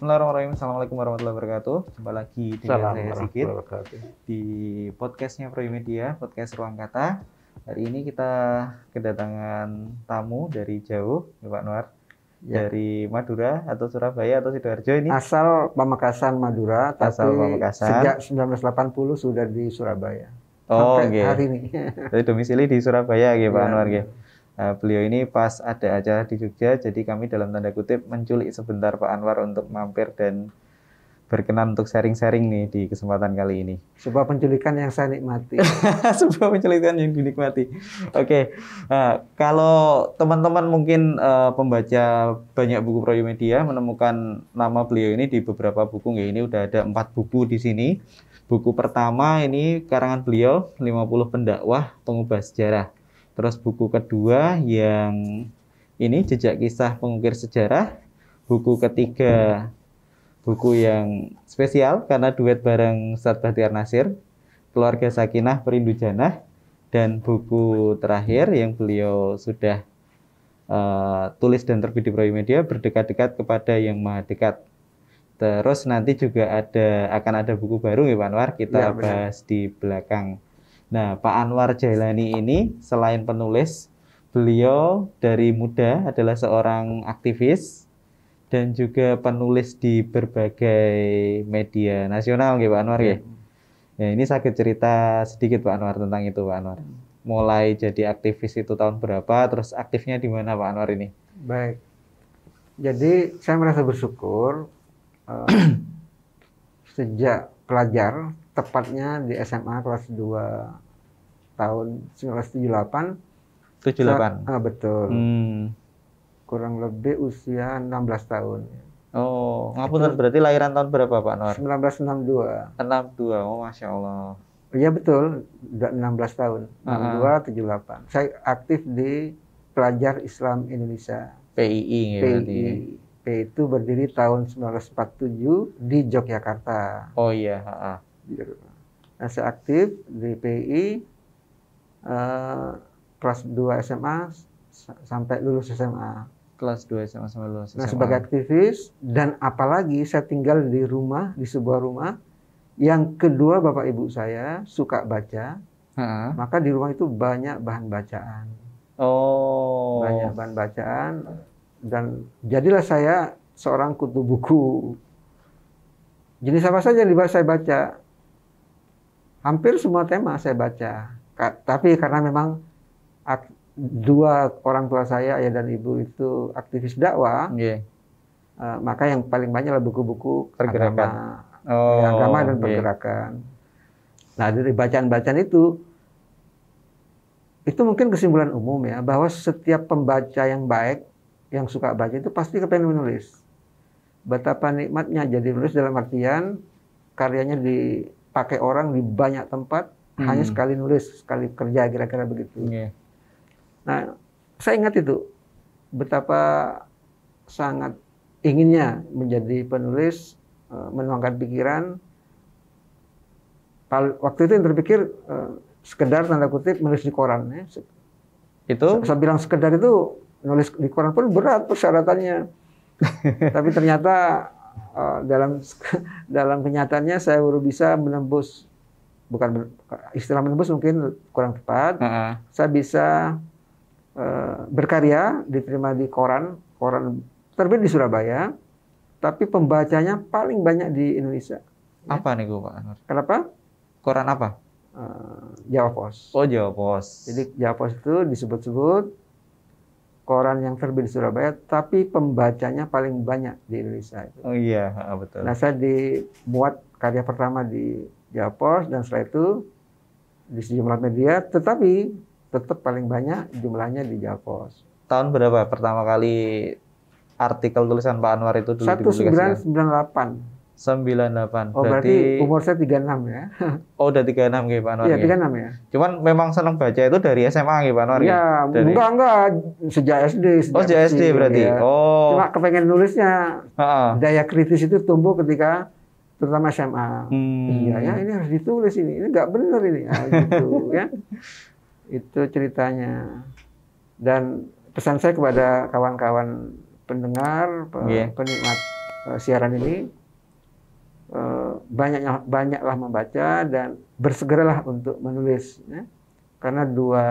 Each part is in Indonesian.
Bismillahirrahmanirrahim. Assalamualaikum warahmatullahi wabarakatuh. Jumpa lagi dengan saya Sigit di podcastnya Media, podcast Ruang Kata. Hari ini kita kedatangan tamu dari jauh, ya Pak Noar. Ya. Dari Madura atau Surabaya atau Sidoarjo ini? Asal Pamekasan Madura, Asal tapi Pamekasan. sejak 1980 sudah di Surabaya. Oh, Sampai okay. hari ini. Jadi domisili di Surabaya, gitu, ya, Pak iya. Anwar, gitu. Eh, beliau ini pas ada acara di Jogja, jadi kami dalam tanda kutip menculik sebentar Pak Anwar untuk mampir dan berkenan untuk sharing-sharing nih di kesempatan kali ini. Sebuah penculikan yang saya nikmati. Sebuah penculikan yang dinikmati. Oke, okay. nah, eh, kalau teman-teman mungkin uh, pembaca banyak buku Proyo Media menemukan nama beliau ini di beberapa buku. Ya, ini udah ada empat buku di sini. Buku pertama ini karangan beliau, 50 pendakwah pengubah sejarah. Terus buku kedua yang ini jejak kisah pengukir sejarah. Buku ketiga buku yang spesial karena duet bareng Ustadz Bahtiar Nasir, keluarga Sakinah Perindu Janah, dan buku terakhir yang beliau sudah uh, tulis dan terbit di Proyek Media berdekat-dekat kepada yang maha dekat. Terus nanti juga ada akan ada buku baru ya Pak Anwar kita ya, bahas di belakang. Nah, Pak Anwar Jailani ini selain penulis, beliau dari muda adalah seorang aktivis dan juga penulis di berbagai media nasional, gitu Pak Anwar ya. Ya, ini sakit cerita sedikit Pak Anwar tentang itu Pak Anwar. Hmm. Mulai jadi aktivis itu tahun berapa, terus aktifnya di mana Pak Anwar ini? Baik. Jadi saya merasa bersyukur uh, sejak pelajar, tepatnya di SMA kelas 2 tahun 1978. 78? Saat, ah, betul. Hmm. Kurang lebih usia 16 tahun. Oh, ngapunten berarti lahiran tahun berapa Pak Nur? 1962. 62. Oh, Masya Allah. Iya betul, udah 16 tahun. 62, uh -huh. 78. Saya aktif di Pelajar Islam Indonesia. PII, PII. Ya, berarti. Ya. P itu berdiri tahun 1947 di Yogyakarta. Oh iya, iya. Nah, saya aktif di PI eh, kelas 2 SMA sampai lulus SMA. Kelas 2 SMA sampai lulus SMA. Nah, sebagai aktivis dan apalagi saya tinggal di rumah, di sebuah rumah yang kedua bapak ibu saya suka baca. Ha? Maka di rumah itu banyak bahan bacaan. Oh. Banyak bahan bacaan dan jadilah saya seorang kutu buku. Jenis apa saja yang saya baca. Hampir semua tema saya baca. tapi karena memang dua orang tua saya, ayah dan ibu itu aktivis dakwah, yeah. Iya. maka yang paling banyak adalah buku-buku agama. Oh, ya, agama dan iya. pergerakan. Nah, dari bacaan-bacaan itu, itu mungkin kesimpulan umum ya, bahwa setiap pembaca yang baik yang suka baca itu pasti kepengen menulis. Betapa nikmatnya jadi menulis dalam artian karyanya dipakai orang di banyak tempat, hmm. hanya sekali nulis, sekali kerja kira-kira begitu. Yeah. Nah, saya ingat itu betapa sangat inginnya menjadi penulis, e, menuangkan pikiran. Waktu itu yang terpikir e, sekedar tanda kutip menulis di koran ya. Itu saya bilang sekedar itu nulis di koran pun berat persyaratannya. Tapi ternyata uh, dalam dalam kenyataannya saya baru bisa menembus bukan istilah menembus mungkin kurang tepat. Uh -huh. Saya bisa uh, berkarya diterima di koran koran terbit di Surabaya, tapi pembacanya paling banyak di Indonesia. Ya. Apa ya? nih gue Pak Anwar? Kenapa? Koran apa? Uh, Jawa Pos. Oh Jawa Pos. Jadi Jawa Pos itu disebut-sebut koran yang terbit di Surabaya, tapi pembacanya paling banyak di Indonesia. Oh iya, betul. Nah saya dibuat karya pertama di Japos dan setelah itu di sejumlah media, tetapi tetap paling banyak jumlahnya di Japos. Tahun berapa pertama kali artikel tulisan Pak Anwar itu dulu 1998. 98. Oh, berarti, berarti umur saya 36 ya. oh, udah 36 nggih Pak Anwar. Iya, 36 ya. Cuman memang senang baca itu dari SMA nggih Pak Anwar. Iya, dari... enggak enggak sejak SD. Sejak oh, sejak SD berarti. Ya. Oh. Cuma kepengen nulisnya. Uh -uh. Daya kritis itu tumbuh ketika terutama SMA. Hmm. Iya, ya ini harus ditulis ini. Ini nggak benar ini. Nah, gitu ya. Itu ceritanya. Dan pesan saya kepada kawan-kawan pendengar, yeah. penikmat eh, siaran ini Eh, banyaklah, banyaklah membaca dan bersegeralah untuk menulis ya. karena dua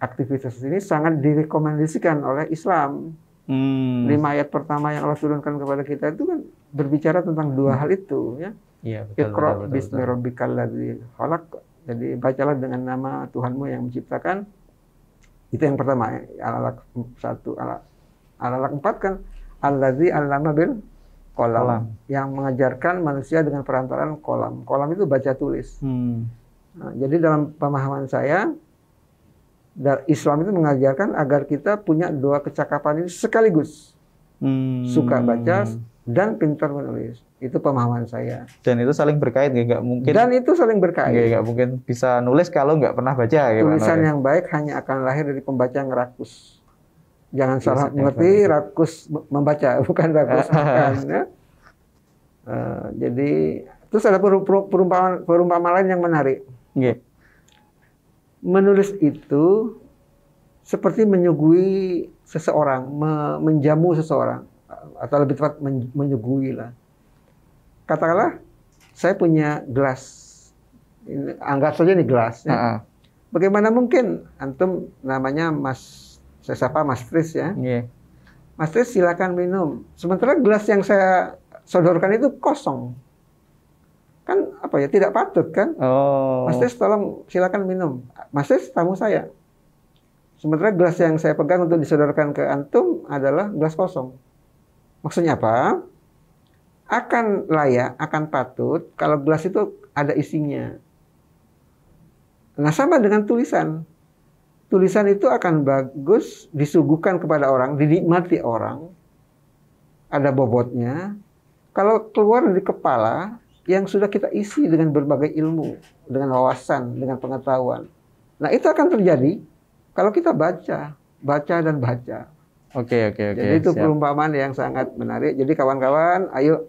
aktivitas ini sangat direkomendasikan oleh Islam hmm. lima ayat pertama yang Allah turunkan kepada kita itu kan berbicara tentang dua hal itu ya, ya betul, Iqra betul, betul, jadi bacalah dengan nama Tuhanmu yang menciptakan itu yang pertama ya. al-alaq satu al-alaq empat kan al al allama bil kolam, kolam yang mengajarkan manusia dengan perantaraan kolam. Kolam itu baca tulis. Hmm. Nah, jadi dalam pemahaman saya, Islam itu mengajarkan agar kita punya dua kecakapan ini sekaligus. Hmm. Suka baca dan pintar menulis. Itu pemahaman saya. Dan itu saling berkait, nggak mungkin. Dan itu saling berkait. Nggak mungkin bisa nulis kalau nggak pernah baca. Tulisan ya? yang baik hanya akan lahir dari pembaca yang rakus jangan iya, salah mengerti rakus membaca bukan rakus makan ya. uh, jadi terus ada perumpamaan perumpamaan lain yang menarik yeah. menulis itu seperti menyuguhi seseorang me menjamu seseorang atau lebih tepat men menyuguhi lah katakanlah saya punya gelas anggap saja ini gelas ya. uh -uh. bagaimana mungkin antum namanya Mas saya sapa Mas Tris ya. Yeah. Mas Tris silakan minum. Sementara gelas yang saya sodorkan itu kosong. Kan apa ya, tidak patut kan? Oh. Mas Tris tolong silakan minum. Mas Tris tamu saya. Sementara gelas yang saya pegang untuk disodorkan ke antum adalah gelas kosong. Maksudnya apa? Akan layak, akan patut kalau gelas itu ada isinya. Nah sama dengan tulisan tulisan itu akan bagus disuguhkan kepada orang, dinikmati orang, ada bobotnya. Kalau keluar dari kepala yang sudah kita isi dengan berbagai ilmu, dengan wawasan, dengan pengetahuan. Nah, itu akan terjadi kalau kita baca, baca dan baca. Oke, oke, oke. Jadi itu siap. perumpamaan yang sangat menarik. Jadi kawan-kawan, ayo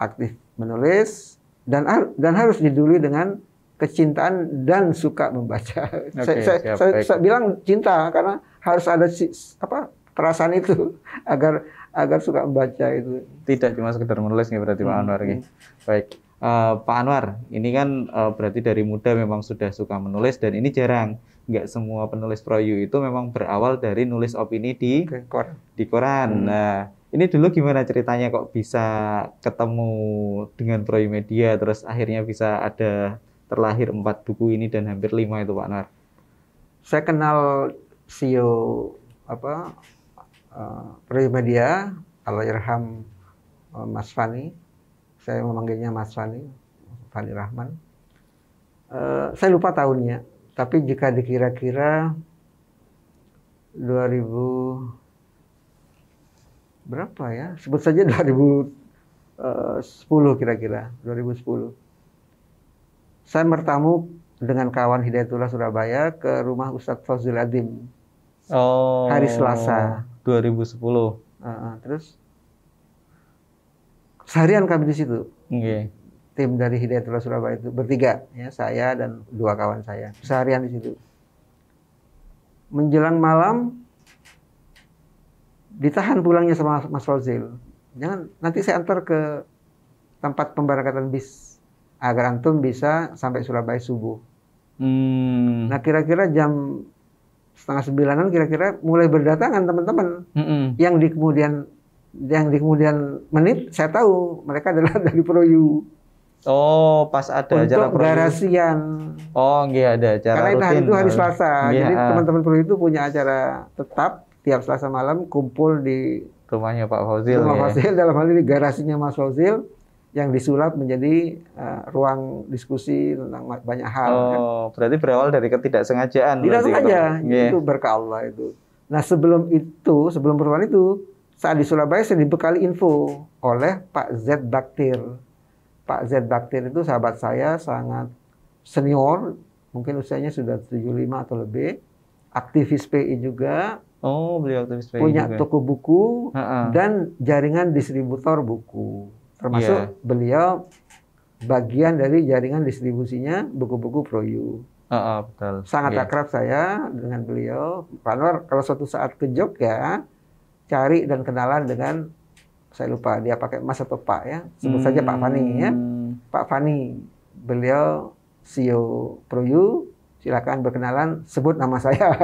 aktif menulis dan dan harus didului dengan kecintaan dan suka membaca. Okay, saya, saya, siap, saya, saya bilang cinta karena harus ada si, apa perasaan itu agar agar suka membaca itu. Tidak cuma sekedar menulis nih berarti hmm. Pak Anwar. Hmm. Baik. Uh, Pak Anwar, ini kan uh, berarti dari muda memang sudah suka menulis dan ini jarang. Nggak semua penulis proyu itu memang berawal dari nulis opini di koran. di koran. Hmm. Nah, ini dulu gimana ceritanya kok bisa ketemu dengan proyu media terus akhirnya bisa ada terlahir empat buku ini dan hampir lima itu Pak Nar. Saya kenal CEO apa uh, eh, Media, Allahyarham uh, eh, Mas Fani. Saya memanggilnya Mas Fani, Fani Rahman. Uh, saya lupa tahunnya, tapi jika dikira-kira 2000 berapa ya? Sebut saja 2010 kira-kira, 2010. Saya bertamu dengan kawan Hidayatullah Surabaya ke rumah Ustadz Fauzul Adim. Oh. Hari Selasa. 2010. Uh, terus seharian kami di situ. Okay. Tim dari Hidayatullah Surabaya itu bertiga, ya saya dan dua kawan saya. Seharian di situ. Menjelang malam ditahan pulangnya sama Mas Fauzil Jangan nanti saya antar ke tempat pemberangkatan bis agar antum bisa sampai Surabaya subuh. Hmm. Nah kira-kira jam setengah sembilanan kira-kira mulai berdatangan teman-teman mm yang di kemudian yang di kemudian menit saya tahu mereka adalah dari Proyu. Oh, pas ada Untuk acara Proyu. garasian. Oh, iya ada acara Karena itu hari itu hari Selasa. Jadi ah. teman-teman Proyu itu punya acara tetap tiap Selasa malam kumpul di rumahnya Pak Fauzil. Rumah ya. Fauzil dalam hal ini garasinya Mas Fauzil yang disulap menjadi uh, ruang diskusi tentang banyak hal. Oh, kan? berarti berawal dari ketidaksengajaan. Tidak ya, sengaja, itu, yeah. itu berkah Allah itu. Nah sebelum itu, sebelum perubahan itu, saat di Surabaya saya dibekali info oleh Pak Z Baktir. Pak Z Baktir itu sahabat saya sangat senior, mungkin usianya sudah 75 atau lebih, aktivis PI juga. Oh, beliau Punya juga. toko buku ha -ha. dan jaringan distributor buku. Termasuk yeah. beliau bagian dari jaringan distribusinya buku-buku Proyu. Uh, ah, uh, ah, betul. Sangat yeah. akrab saya dengan beliau. Pak Anwar kalau suatu saat ke Jogja cari dan kenalan dengan saya lupa dia pakai Mas atau Pak ya. Sebut hmm. saja Pak Fani ya. Hmm. Pak Fani beliau CEO Proyu silakan berkenalan sebut nama saya.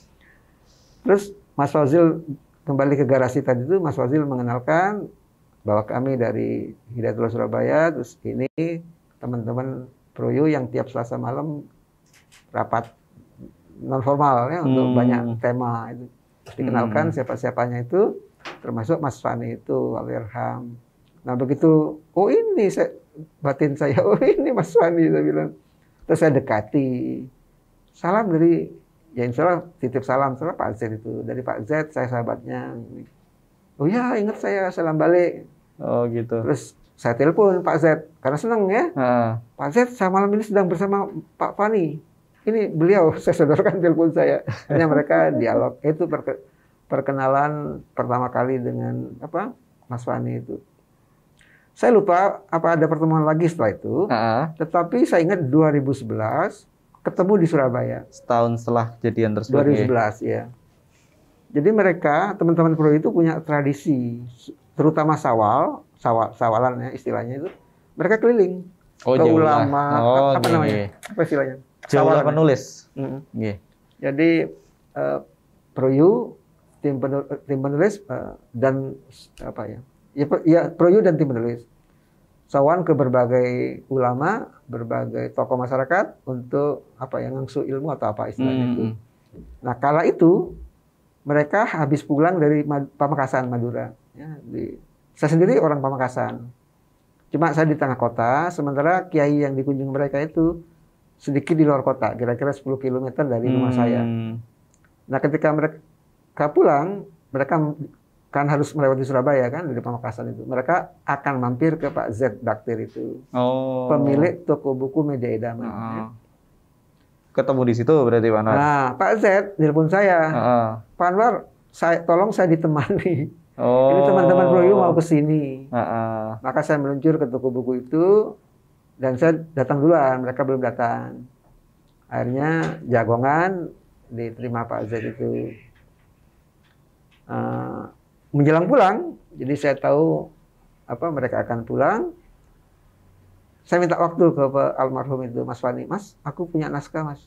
Terus Mas Fazil kembali ke garasi tadi itu Mas Fazil mengenalkan bahwa kami dari Hidayatullah Surabaya terus ini teman-teman proyu yang tiap Selasa malam rapat non formal ya untuk hmm. banyak tema itu dikenalkan hmm. siapa-siapanya itu termasuk Mas Fani itu Alirham. Nah begitu oh ini saya, batin saya oh ini Mas Fani saya bilang terus saya dekati salam dari ya insya Allah titip salam salah Pak Z itu dari Pak Z saya sahabatnya oh ya ingat saya salam balik Oh gitu. Terus saya telepon Pak Z karena seneng ya. Uh. Pak Z saya malam ini sedang bersama Pak Fani. Ini beliau saya sodorkan telepon saya. Hanya mereka dialog itu perkenalan pertama kali dengan apa Mas Fani itu. Saya lupa apa ada pertemuan lagi setelah itu. Uh. Tetapi saya ingat 2011 ketemu di Surabaya. Setahun setelah kejadian tersebut. 2011 ya? ya. Jadi mereka teman-teman pro itu punya tradisi terutama sawal, sawal sawalannya istilahnya itu mereka keliling oh, ke ulama, oh, apa, iya, apa namanya? Iya. Apa istilahnya? Sawal ya. penulis. Mm Jadi uh, eh, Proyu tim penulis, tim penulis uh, dan apa ya? Ya, ya Proyu dan tim penulis. Sawan ke berbagai ulama, berbagai tokoh masyarakat untuk apa yang ngangsu ilmu atau apa istilahnya mm itu. Nah, kala itu mereka habis pulang dari Pamekasan Madura. Ya, di, saya sendiri orang Pamekasan. Cuma saya di tengah kota, sementara kiai yang dikunjungi mereka itu sedikit di luar kota, kira-kira 10 km dari rumah hmm. saya. Nah, ketika mereka pulang, mereka kan harus melewati Surabaya kan dari Pamekasan itu. Mereka akan mampir ke Pak Z Bakter itu. Oh. Pemilik toko buku Media Idaman. Uh ya. -huh. Ketemu di situ berarti Pak Nah, Pak Z telepon saya. Uh -huh. Pak Anwar, saya tolong saya ditemani Oh. Ini teman-teman Proyu mau ke sini. Uh -uh. Maka saya meluncur ke toko buku itu dan saya datang duluan, mereka belum datang. Akhirnya jagongan diterima Pak Z itu. Uh, menjelang pulang, jadi saya tahu apa mereka akan pulang. Saya minta waktu ke almarhum itu Mas Fani, Mas, aku punya naskah Mas,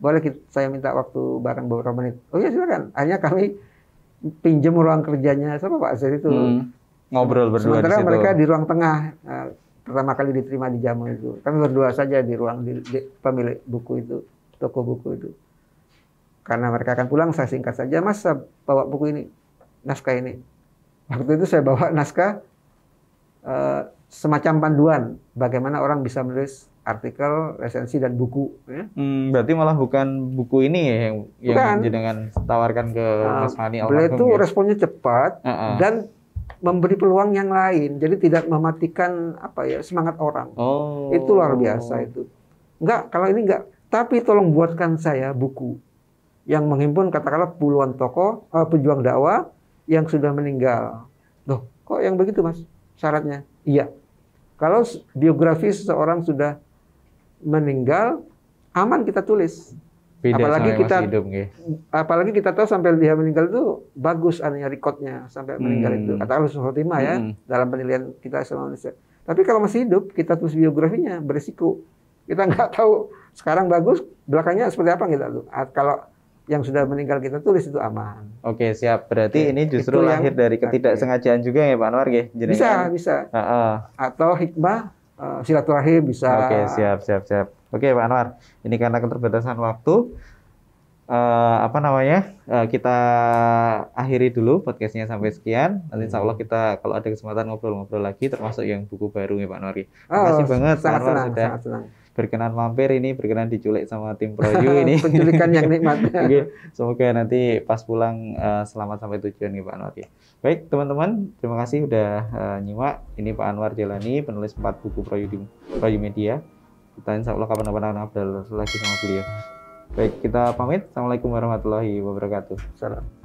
boleh kita, saya minta waktu bareng beberapa menit? Oh iya, silakan. Akhirnya kami pinjam ruang kerjanya sama Pak Asir itu. Hmm. Ngobrol berdua Sementara di situ. mereka di ruang tengah. Nah, pertama kali diterima di Jamu itu. Kami berdua saja di ruang di, di pemilik buku itu, toko buku itu. Karena mereka akan pulang, saya singkat saja, Mas, saya bawa buku ini, naskah ini. Waktu itu saya bawa naskah uh, semacam panduan bagaimana orang bisa menulis artikel, resensi dan buku. Ya. Hmm, berarti malah bukan buku ini ya yang bukan. yang dengan tawarkan ke nah, Mas Fani Beliau itu ya? responnya cepat uh -uh. dan memberi peluang yang lain. Jadi tidak mematikan apa ya semangat orang. Oh. Itu luar biasa itu. Enggak, kalau ini enggak. Tapi tolong buatkan saya buku yang menghimpun katakanlah puluhan tokoh uh, pejuang dakwah yang sudah meninggal. Loh, kok yang begitu Mas syaratnya? Iya. Kalau biografi seseorang sudah meninggal aman kita tulis. Beda apalagi kita hidup, ya. apalagi kita tahu sampai dia meninggal itu bagus anunya rekodnya sampai meninggal hmm. itu kata Alus ya, hmm. ya dalam penilaian kita sama manusia. Tapi kalau masih hidup kita tulis biografinya berisiko. Kita nggak tahu sekarang bagus belakangnya seperti apa kita tuh. Kalau yang sudah meninggal kita tulis itu aman. Oke siap. Berarti Oke. ini justru lahir yang, dari ketidaksengajaan okay. juga ya Pak Anwar ya? Bisa bisa. Uh -uh. Atau hikmah Eh, silaturahim bisa. Oke, okay, siap, siap, siap. Oke, okay, Pak Anwar, ini karena keterbatasan waktu, uh, apa namanya, uh, kita akhiri dulu podcastnya sampai sekian. Nanti insya Allah kita kalau ada kesempatan ngobrol-ngobrol lagi, termasuk yang buku baru nih ya, Pak Anwar. Terima oh, kasih banget, sangat Pak Anwar senang, sudah. Sangat senang berkenan mampir ini berkenan diculik sama tim proyu ini penculikan yang nikmat Oke, semoga nanti pas pulang uh, selamat sampai tujuan nih Pak Anwar ya. baik teman-teman terima kasih udah uh, nyimak ini Pak Anwar Jalani penulis empat buku proyu di proyu Media kita insya Allah kapan-kapan akan update lagi sama beliau baik kita pamit assalamualaikum warahmatullahi wabarakatuh salam